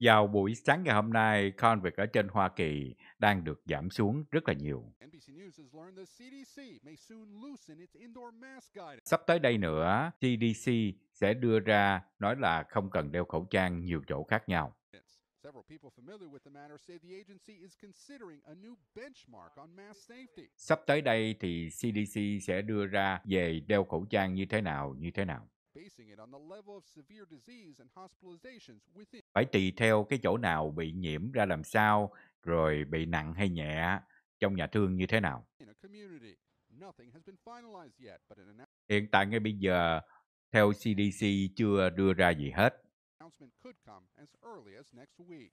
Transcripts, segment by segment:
Vào buổi sáng ngày hôm nay, con việc ở trên Hoa Kỳ đang được giảm xuống rất là nhiều. Sắp tới đây nữa, CDC sẽ đưa ra nói là không cần đeo khẩu trang nhiều chỗ khác nhau. Sắp tới đây thì CDC sẽ đưa ra về đeo khẩu trang như thế nào, như thế nào phải tùy theo cái chỗ nào bị nhiễm ra làm sao rồi bị nặng hay nhẹ trong nhà thương như thế nào hiện tại ngay bây giờ theo cdc chưa đưa ra gì hết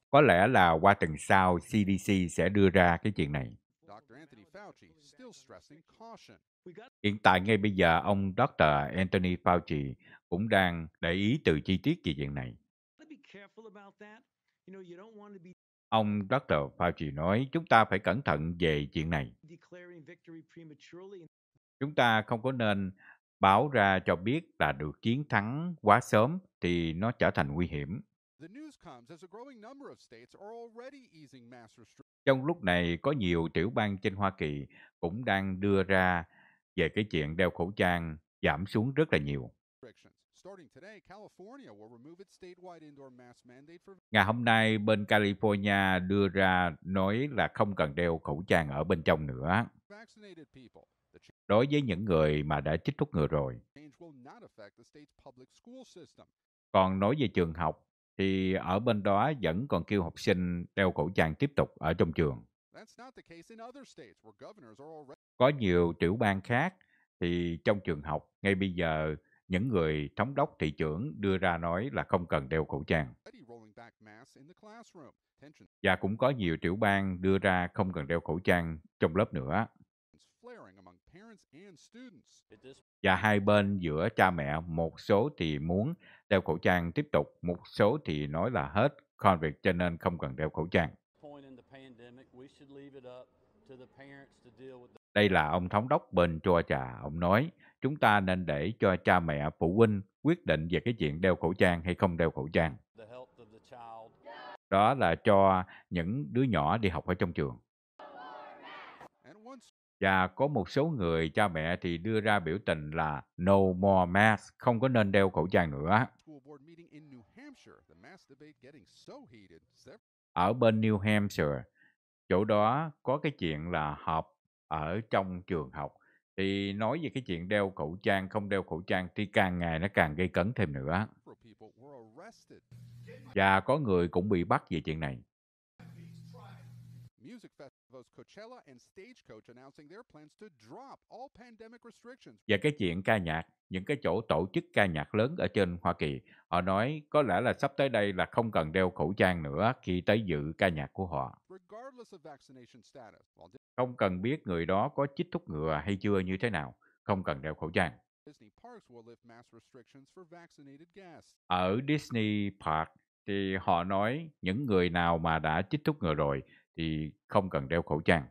có lẽ là qua tuần sau cdc sẽ đưa ra cái chuyện này Hiện tại ngay bây giờ, ông Dr. Anthony Fauci cũng đang để ý từ chi tiết về chuyện này. Ông Dr. Fauci nói chúng ta phải cẩn thận về chuyện này. Chúng ta không có nên báo ra cho biết là được chiến thắng quá sớm thì nó trở thành nguy hiểm. Trong lúc này có nhiều tiểu bang trên Hoa Kỳ cũng đang đưa ra về cái chuyện đeo khẩu trang giảm xuống rất là nhiều. Ngày hôm nay bên California đưa ra nói là không cần đeo khẩu trang ở bên trong nữa. Đối với những người mà đã chích thuốc ngừa rồi. Còn nói về trường học thì ở bên đó vẫn còn kêu học sinh đeo khẩu trang tiếp tục ở trong trường. Có nhiều tiểu bang khác thì trong trường học ngay bây giờ những người thống đốc thị trưởng đưa ra nói là không cần đeo khẩu trang. Và cũng có nhiều tiểu bang đưa ra không cần đeo khẩu trang trong lớp nữa và dạ, hai bên giữa cha mẹ một số thì muốn đeo khẩu trang tiếp tục một số thì nói là hết con việc cho nên không cần đeo khẩu trang đây là ông thống đốc bên Georgia, ông nói chúng ta nên để cho cha mẹ phụ huynh quyết định về cái chuyện đeo khẩu trang hay không đeo khẩu trang. Đó là cho những đứa nhỏ đi học ở trong trường. Và có một số người cha mẹ thì đưa ra biểu tình là no more mask, không có nên đeo khẩu trang nữa. Ở bên New Hampshire, chỗ đó có cái chuyện là họp ở trong trường học thì nói về cái chuyện đeo khẩu trang không đeo khẩu trang thì càng ngày nó càng gây cấn thêm nữa và có người cũng bị bắt về chuyện này music festivals Coachella and Stagecoach announcing their plans to drop all pandemic restrictions. Và cái chuyện ca nhạc, những cái chỗ tổ chức ca nhạc lớn ở trên Hoa Kỳ, họ nói có lẽ là sắp tới đây là không cần đeo khẩu trang nữa khi tới dự ca nhạc của họ. Không cần biết người đó có chích thuốc ngừa hay chưa như thế nào, không cần đeo khẩu trang. Ở Disney Park thì họ nói những người nào mà đã chích thuốc ngừa rồi thì không cần đeo khẩu trang.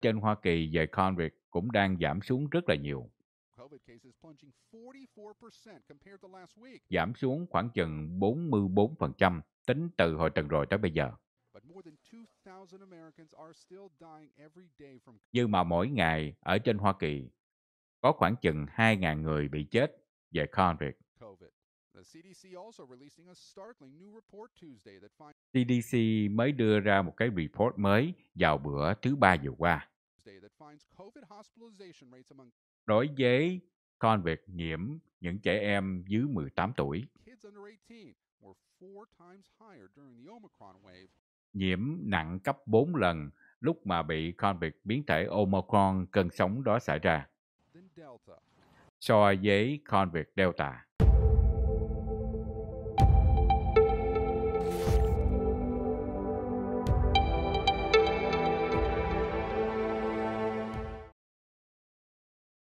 Trên Hoa Kỳ về COVID cũng đang giảm xuống rất là nhiều. Giảm xuống khoảng chừng 44% tính từ hồi tuần rồi tới bây giờ. Nhưng mà mỗi ngày ở trên Hoa Kỳ có khoảng chừng 2.000 người bị chết về COVID. CDC mới đưa ra một cái report mới vào bữa thứ ba vừa qua. Đối với con việc nhiễm những trẻ em dưới 18 tuổi, nhiễm nặng cấp 4 lần lúc mà bị con việc biến thể Omicron cơn sống đó xảy ra so với con việc Delta.